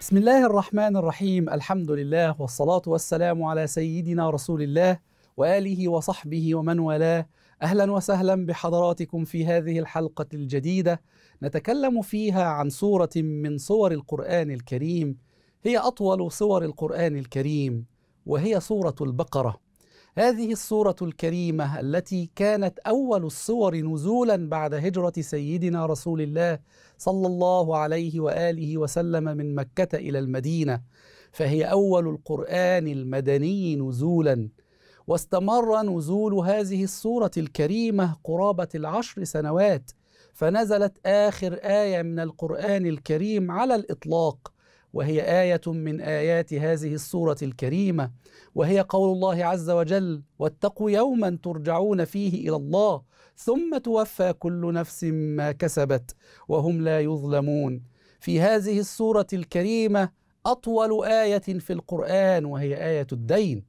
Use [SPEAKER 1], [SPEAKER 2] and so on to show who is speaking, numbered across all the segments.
[SPEAKER 1] بسم الله الرحمن الرحيم الحمد لله والصلاة والسلام على سيدنا رسول الله وآله وصحبه ومن والاه أهلا وسهلا بحضراتكم في هذه الحلقة الجديدة نتكلم فيها عن سورة من صور القرآن الكريم هي أطول صور القرآن الكريم وهي سورة البقرة هذه الصورة الكريمة التي كانت أول الصور نزولا بعد هجرة سيدنا رسول الله صلى الله عليه وآله وسلم من مكة إلى المدينة فهي أول القرآن المدني نزولا واستمر نزول هذه الصورة الكريمة قرابة العشر سنوات فنزلت آخر آية من القرآن الكريم على الإطلاق وهي آية من آيات هذه السورة الكريمة وهي قول الله عز وجل واتقوا يوما ترجعون فيه إلى الله ثم توفى كل نفس ما كسبت وهم لا يظلمون في هذه السورة الكريمة أطول آية في القرآن وهي آية الدين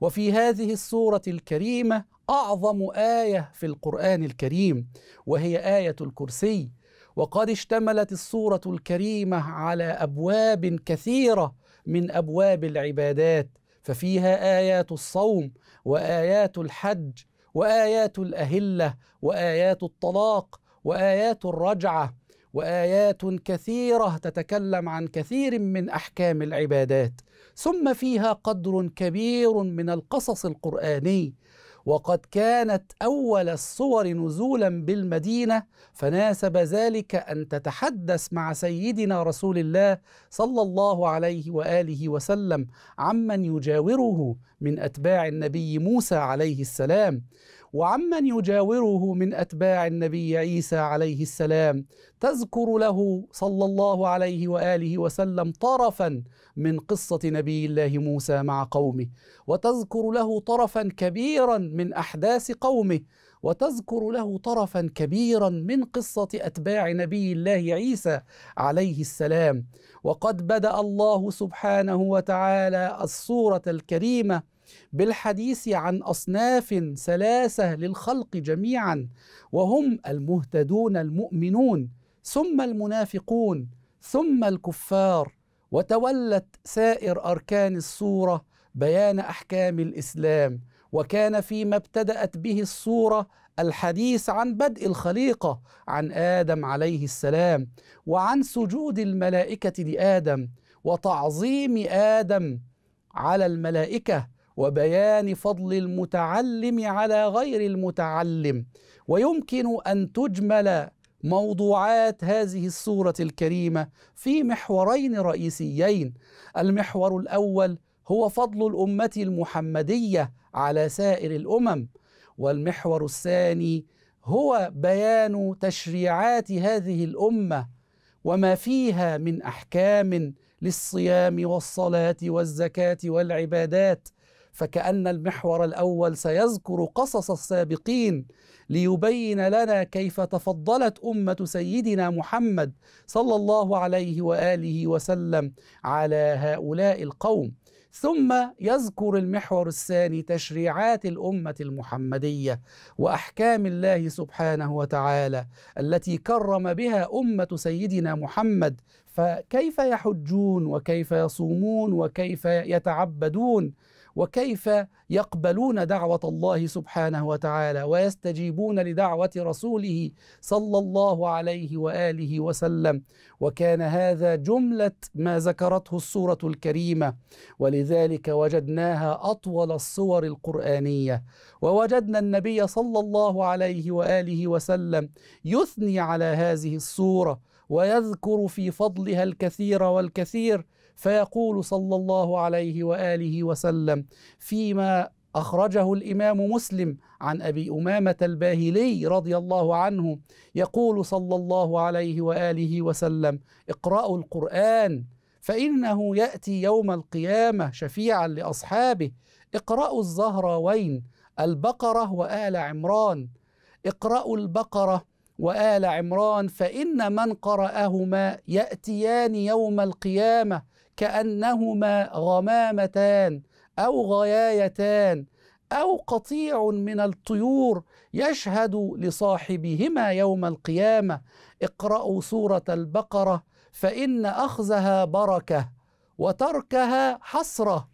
[SPEAKER 1] وفي هذه السورة الكريمة أعظم آية في القرآن الكريم وهي آية الكرسي وقد اشتملت الصورة الكريمة على أبواب كثيرة من أبواب العبادات ففيها آيات الصوم وآيات الحج وآيات الأهلة وآيات الطلاق وآيات الرجعة وآيات كثيرة تتكلم عن كثير من أحكام العبادات ثم فيها قدر كبير من القصص القرآني وقد كانت أول الصور نزولا بالمدينة فناسب ذلك أن تتحدث مع سيدنا رسول الله صلى الله عليه وآله وسلم عمن يجاوره من أتباع النبي موسى عليه السلام وعمن يجاوره من أتباع النبي عيسى عليه السلام تذكر له صلى الله عليه وآله وسلم طرفا من قصة نبي الله موسى مع قومه وتذكر له طرفا كبيرا من أحداث قومه وتذكر له طرفا كبيرا من قصة أتباع نبي الله عيسى عليه السلام وقد بدأ الله سبحانه وتعالى الصورة الكريمة بالحديث عن أصناف ثلاثة للخلق جميعا وهم المهتدون المؤمنون ثم المنافقون ثم الكفار وتولت سائر أركان الصورة بيان أحكام الإسلام وكان فيما ابتدأت به الصورة الحديث عن بدء الخليقة عن آدم عليه السلام وعن سجود الملائكة لآدم وتعظيم آدم على الملائكة وبيان فضل المتعلم على غير المتعلم ويمكن ان تجمل موضوعات هذه السوره الكريمه في محورين رئيسيين المحور الاول هو فضل الامه المحمديه على سائر الامم والمحور الثاني هو بيان تشريعات هذه الامه وما فيها من احكام للصيام والصلاه والزكاه والعبادات فكأن المحور الأول سيذكر قصص السابقين ليبين لنا كيف تفضلت أمة سيدنا محمد صلى الله عليه وآله وسلم على هؤلاء القوم ثم يذكر المحور الثاني تشريعات الامه المحمديه واحكام الله سبحانه وتعالى التي كرم بها امه سيدنا محمد فكيف يحجون وكيف يصومون وكيف يتعبدون وكيف يقبلون دعوه الله سبحانه وتعالى ويستجيبون لدعوه رسوله صلى الله عليه واله وسلم وكان هذا جمله ما ذكرته السوره الكريمه ولذلك وجدناها اطول الصور القرانيه ووجدنا النبي صلى الله عليه واله وسلم يثني على هذه الصوره ويذكر في فضلها الكثير والكثير فيقول صلى الله عليه واله وسلم فيما اخرجه الامام مسلم عن ابي امامه الباهلي رضي الله عنه يقول صلى الله عليه واله وسلم اقرأوا القرآن فإنه يأتي يوم القيامة شفيعا لأصحابه اقرأوا الزهراوين البقرة وآل عمران اقرأوا البقرة وآل عمران فإن من قرأهما يأتيان يوم القيامة كأنهما غمامتان أو غيايتان أو قطيع من الطيور يشهد لصاحبهما يوم القيامة اقرأوا سورة البقرة فإن أخذها بركة وتركها حسرة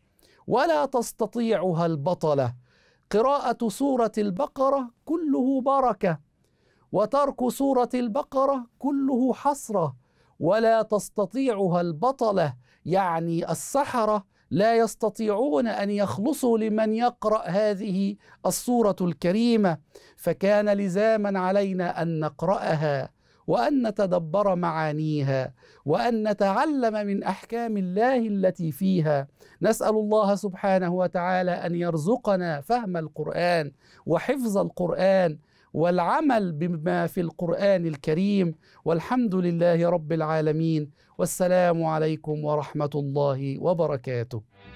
[SPEAKER 1] ولا تستطيعها البطلة قراءة سورة البقرة كله بركة وترك سوره البقره كله حسره ولا تستطيعها البطله يعني السحره لا يستطيعون ان يخلصوا لمن يقرا هذه السوره الكريمه فكان لزاما علينا ان نقراها وان نتدبر معانيها وان نتعلم من احكام الله التي فيها نسال الله سبحانه وتعالى ان يرزقنا فهم القران وحفظ القران والعمل بما في القرآن الكريم والحمد لله رب العالمين والسلام عليكم ورحمة الله وبركاته